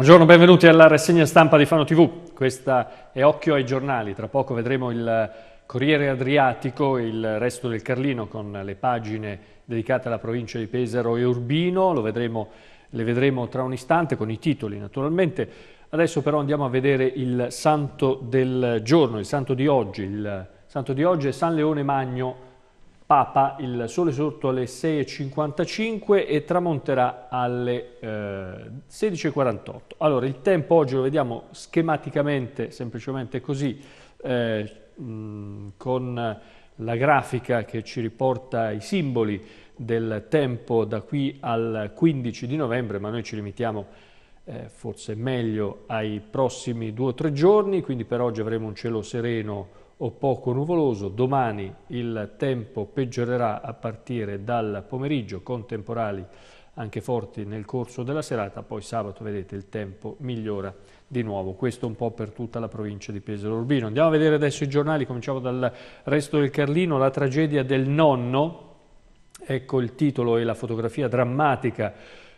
Buongiorno, benvenuti alla rassegna stampa di Fano TV. Questa è Occhio ai giornali. Tra poco vedremo il Corriere Adriatico e il resto del Carlino con le pagine dedicate alla provincia di Pesaro e Urbino. Vedremo, le vedremo tra un istante con i titoli naturalmente. Adesso però andiamo a vedere il santo del giorno, il santo di oggi. Il santo di oggi è San Leone Magno Papa, il sole sorto alle 6.55 e tramonterà alle eh, 16.48. Allora, il tempo oggi lo vediamo schematicamente, semplicemente così, eh, mh, con la grafica che ci riporta i simboli del tempo da qui al 15 di novembre, ma noi ci limitiamo eh, forse meglio ai prossimi due o tre giorni, quindi per oggi avremo un cielo sereno o poco nuvoloso, domani il tempo peggiorerà a partire dal pomeriggio con temporali anche forti nel corso della serata, poi sabato vedete il tempo migliora di nuovo, questo un po' per tutta la provincia di Pesaro Urbino. Andiamo a vedere adesso i giornali, cominciamo dal resto del Carlino, la tragedia del nonno, ecco il titolo e la fotografia drammatica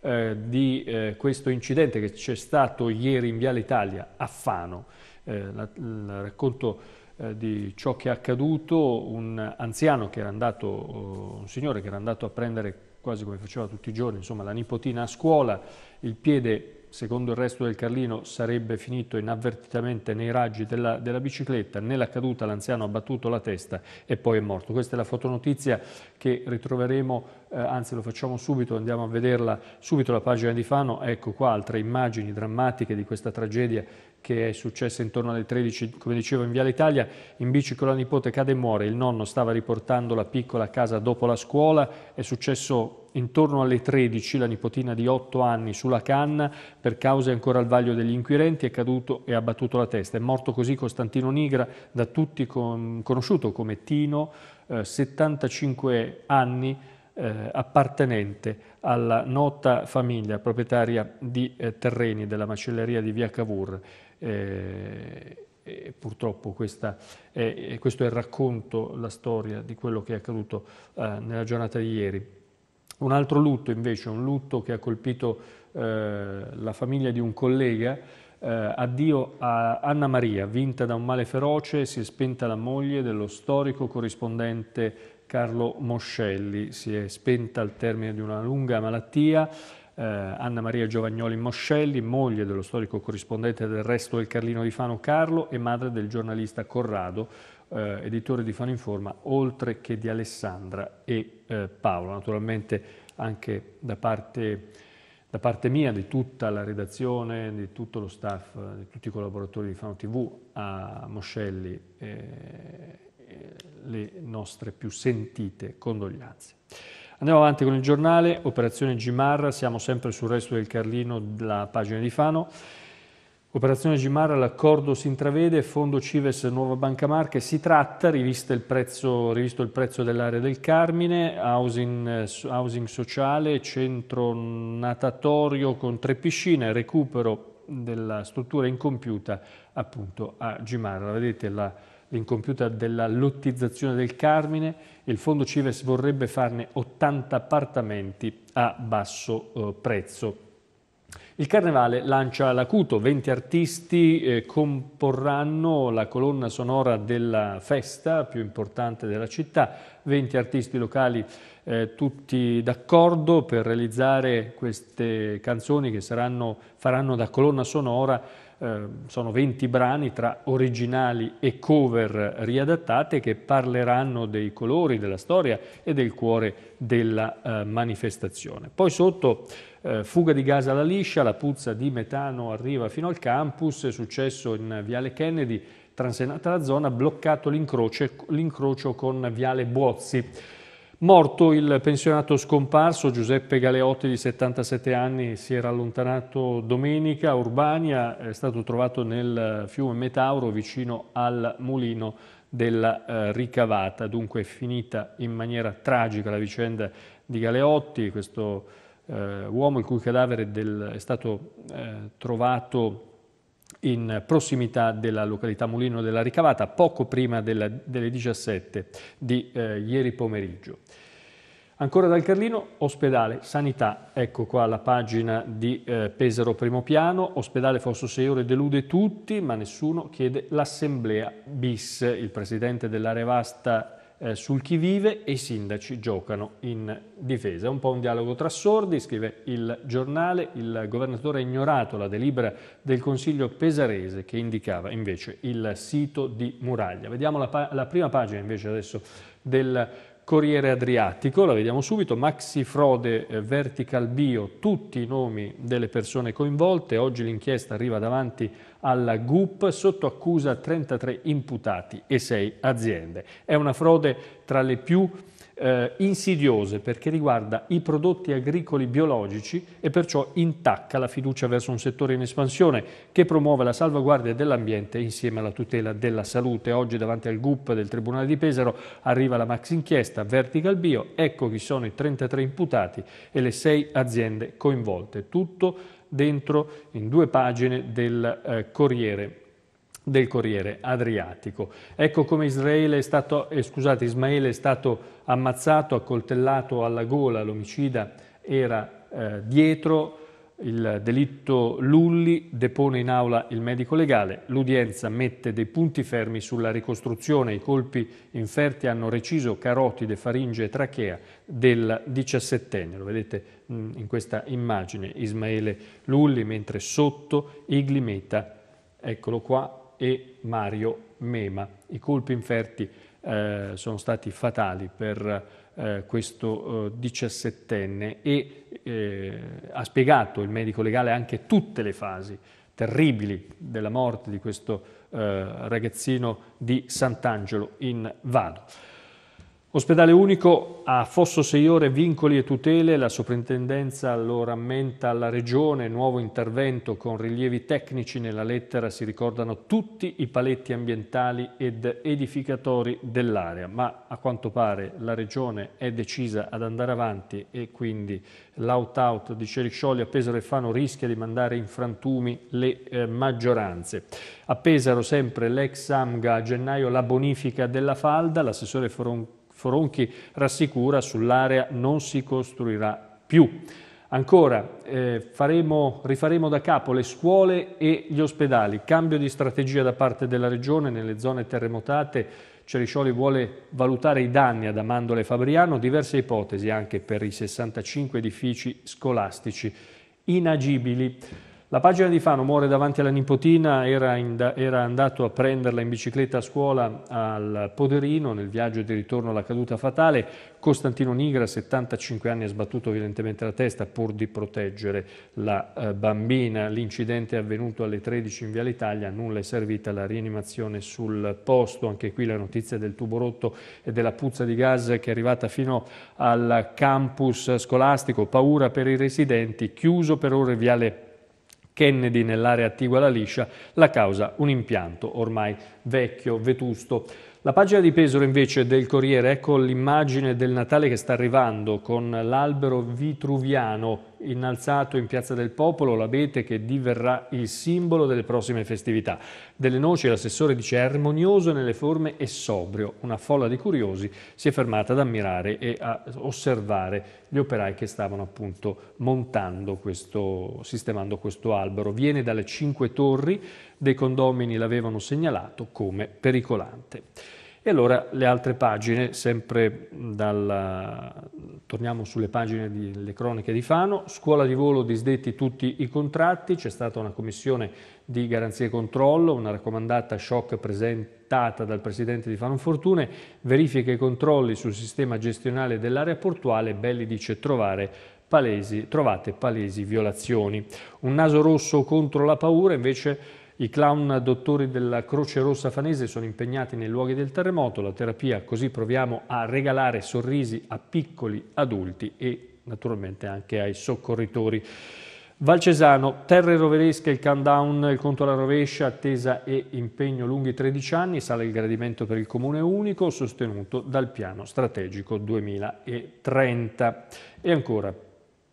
eh, di eh, questo incidente che c'è stato ieri in Viale Italia a Fano, eh, la, la racconto eh, di ciò che è accaduto, un anziano che era andato, eh, un signore che era andato a prendere quasi come faceva tutti i giorni, insomma la nipotina a scuola, il piede, secondo il resto del Carlino, sarebbe finito inavvertitamente nei raggi della, della bicicletta, nella caduta l'anziano ha battuto la testa e poi è morto. Questa è la fotonotizia che ritroveremo eh, anzi lo facciamo subito, andiamo a vederla subito la pagina di Fano, ecco qua altre immagini drammatiche di questa tragedia che è successa intorno alle 13, come dicevo, in Viale Italia, in bici con la nipote cade e muore, il nonno stava riportando la piccola a casa dopo la scuola, è successo intorno alle 13 la nipotina di 8 anni sulla canna, per cause ancora al vaglio degli inquirenti, è caduto e ha battuto la testa. È morto così Costantino Nigra, da tutti con, conosciuto come Tino, eh, 75 anni, eh, appartenente alla nota famiglia proprietaria di eh, terreni della macelleria di via Cavour. Eh, purtroppo questa è, questo è il racconto, la storia di quello che è accaduto eh, nella giornata di ieri. Un altro lutto invece, un lutto che ha colpito eh, la famiglia di un collega, eh, addio a Anna Maria, vinta da un male feroce, si è spenta la moglie dello storico corrispondente Carlo Moscelli. Si è spenta al termine di una lunga malattia. Eh, Anna Maria Giovagnoli Moscelli, moglie dello storico corrispondente del Resto del Carlino di Fano Carlo e madre del giornalista Corrado, eh, editore di Fano Informa, oltre che di Alessandra e eh, Paolo. Naturalmente anche da parte, da parte, mia, di tutta la redazione, di tutto lo staff, di tutti i collaboratori di Fano TV, a Moscelli eh, eh, le nostre più sentite condoglianze. Andiamo avanti con il giornale, operazione Gimarra, siamo sempre sul resto del Carlino, la pagina di Fano. Operazione Gimarra, l'accordo si intravede, fondo Cives, nuova banca Marche, si tratta, rivisto il prezzo, prezzo dell'area del Carmine, housing, housing, sociale, centro natatorio con tre piscine, recupero della struttura incompiuta appunto a Gimar. La vedete la l'incompiuta della lottizzazione del Carmine, il fondo Cives vorrebbe farne 80 appartamenti a basso eh, prezzo. Il carnevale lancia l'acuto, 20 artisti eh, comporranno la colonna sonora della festa più importante della città, 20 artisti locali eh, tutti d'accordo per realizzare queste canzoni che saranno, faranno da colonna sonora eh, sono 20 brani tra originali e cover riadattate che parleranno dei colori, della storia e del cuore della eh, manifestazione. Poi sotto eh, Fuga di gas alla liscia, la puzza di metano arriva fino al campus, è successo in Viale Kennedy, transenata la zona, bloccato l'incrocio con Viale Buozzi. Morto il pensionato scomparso Giuseppe Galeotti di 77 anni si era allontanato domenica a Urbania, è stato trovato nel fiume Metauro vicino al mulino della eh, ricavata. Dunque è finita in maniera tragica la vicenda di Galeotti, questo eh, uomo il cui cadavere del, è stato eh, trovato in prossimità della località Mulino della Ricavata, poco prima della, delle 17 di eh, ieri pomeriggio. Ancora dal Carlino, ospedale, sanità, ecco qua la pagina di eh, Pesaro Primo Piano, ospedale Fosso 6 ore delude tutti, ma nessuno chiede l'assemblea bis. Il presidente dell'Arevasta eh, sul chi vive e i sindaci giocano in difesa. È un po' un dialogo tra sordi, scrive il giornale, il governatore ha ignorato la delibera del Consiglio pesarese che indicava invece il sito di muraglia. Vediamo la, la prima pagina invece adesso del Corriere Adriatico, la vediamo subito, Maxi Frode, eh, Vertical Bio, tutti i nomi delle persone coinvolte, oggi l'inchiesta arriva davanti alla GUP, sotto accusa 33 imputati e 6 aziende. È una frode tra le più eh, insidiose perché riguarda i prodotti agricoli biologici e perciò intacca la fiducia verso un settore in espansione che promuove la salvaguardia dell'ambiente insieme alla tutela della salute. Oggi davanti al GUP del Tribunale di Pesaro arriva la max inchiesta Vertical Bio, ecco chi sono i 33 imputati e le 6 aziende coinvolte. Tutto dentro in due pagine del eh, Corriere del Corriere Adriatico. Ecco come Israele è stato, eh, scusate, Ismaele è stato ammazzato, accoltellato alla gola, l'omicida era eh, dietro, il delitto Lulli depone in aula il medico legale, l'udienza mette dei punti fermi sulla ricostruzione, i colpi inferti hanno reciso carotide, faringe e trachea del diciassettenne, lo vedete mm, in questa immagine, Ismaele Lulli, mentre sotto Iglimeta, eccolo qua, e Mario Mema. I colpi inferti eh, sono stati fatali per eh, questo eh, diciassettenne eh, e ha spiegato il medico legale anche tutte le fasi terribili della morte di questo eh, ragazzino di Sant'Angelo in Vado. Ospedale unico a Fosso Seiore vincoli e tutele, la soprintendenza lo rammenta alla regione, nuovo intervento con rilievi tecnici nella lettera si ricordano tutti i paletti ambientali ed edificatori dell'area, ma a quanto pare la regione è decisa ad andare avanti e quindi l'out-out di Ceriscioli a Pesaro e Fano rischia di mandare in frantumi le eh, maggioranze. A Pesaro sempre l'ex Amga, a gennaio la bonifica della falda, l'assessore Fronte Foronchi rassicura sull'area non si costruirà più. Ancora, eh, faremo, rifaremo da capo le scuole e gli ospedali. Cambio di strategia da parte della Regione nelle zone terremotate. Ceriscioli vuole valutare i danni ad Amandole e Fabriano, diverse ipotesi anche per i 65 edifici scolastici inagibili. La pagina di Fano muore davanti alla nipotina, era, in, era, andato a prenderla in bicicletta a scuola al Poderino, nel viaggio di ritorno alla caduta fatale, Costantino Nigra, 75 anni, ha sbattuto violentemente la testa pur di proteggere la eh, bambina. L'incidente è avvenuto alle 13 in Viale Italia, nulla è servita la rianimazione sul posto, anche qui la notizia del tubo rotto e della puzza di gas che è arrivata fino al campus scolastico, paura per i residenti, chiuso per ore Viale Kennedy nell'area attigua alla Liscia, la causa un impianto ormai vecchio, vetusto. La pagina di Pesaro invece del Corriere, ecco l'immagine del Natale che sta arrivando con l'albero vitruviano innalzato in Piazza del Popolo l'abete che diverrà il simbolo delle prossime festività. Delle noci l'assessore dice armonioso nelle forme e sobrio. Una folla di curiosi si è fermata ad ammirare e a osservare gli operai che stavano appunto montando questo, sistemando questo albero. Viene dalle cinque torri, dei condomini l'avevano segnalato come pericolante. E allora le altre pagine, sempre dal... torniamo sulle pagine delle cronache di Fano, scuola di volo disdetti tutti i contratti, c'è stata una commissione di garanzia e controllo, una raccomandata shock presentata dal presidente di Fano Fortune, verifiche e controlli sul sistema gestionale dell'area portuale, Belli dice trovare palesi, trovate palesi violazioni. Un naso rosso contro la paura invece i clown dottori della Croce Rossa Fanese sono impegnati nei luoghi del terremoto, la terapia così proviamo a regalare sorrisi a piccoli adulti e naturalmente anche ai soccorritori. Valcesano, Terre Roveresche, il countdown, il conto alla rovescia, attesa e impegno lunghi 13 anni, sale il gradimento per il Comune Unico sostenuto dal piano strategico 2030. E ancora,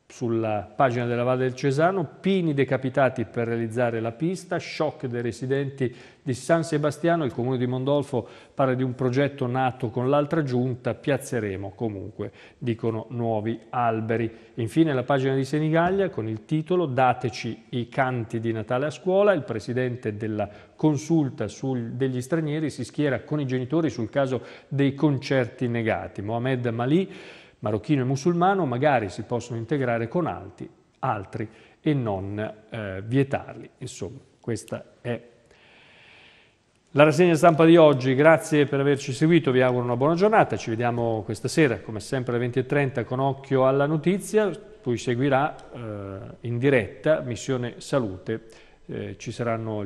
sulla pagina della Valle del Cesano, pini decapitati per realizzare la pista, shock dei residenti di San Sebastiano, il comune di Mondolfo parla di un progetto nato con l'altra giunta, piazzeremo comunque, dicono nuovi alberi. Infine la pagina di Senigallia con il titolo Dateci i canti di Natale a scuola, il presidente della consulta sul, degli stranieri si schiera con i genitori sul caso dei concerti negati. Mohamed Malì marocchino e musulmano, magari si possono integrare con altri, altri e non eh, vietarli. Insomma, questa è la rassegna stampa di oggi. Grazie per averci seguito, vi auguro una buona giornata. Ci vediamo questa sera, come sempre alle 20.30, con occhio alla notizia. Poi seguirà eh, in diretta Missione Salute eh, ci saranno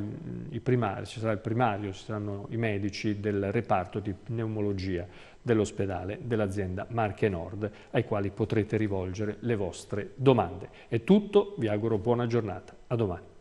i primari, ci sarà il primario, ci saranno i medici del reparto di pneumologia dell'ospedale dell'azienda Marche Nord, ai quali potrete rivolgere le vostre domande. È tutto, vi auguro buona giornata, a domani.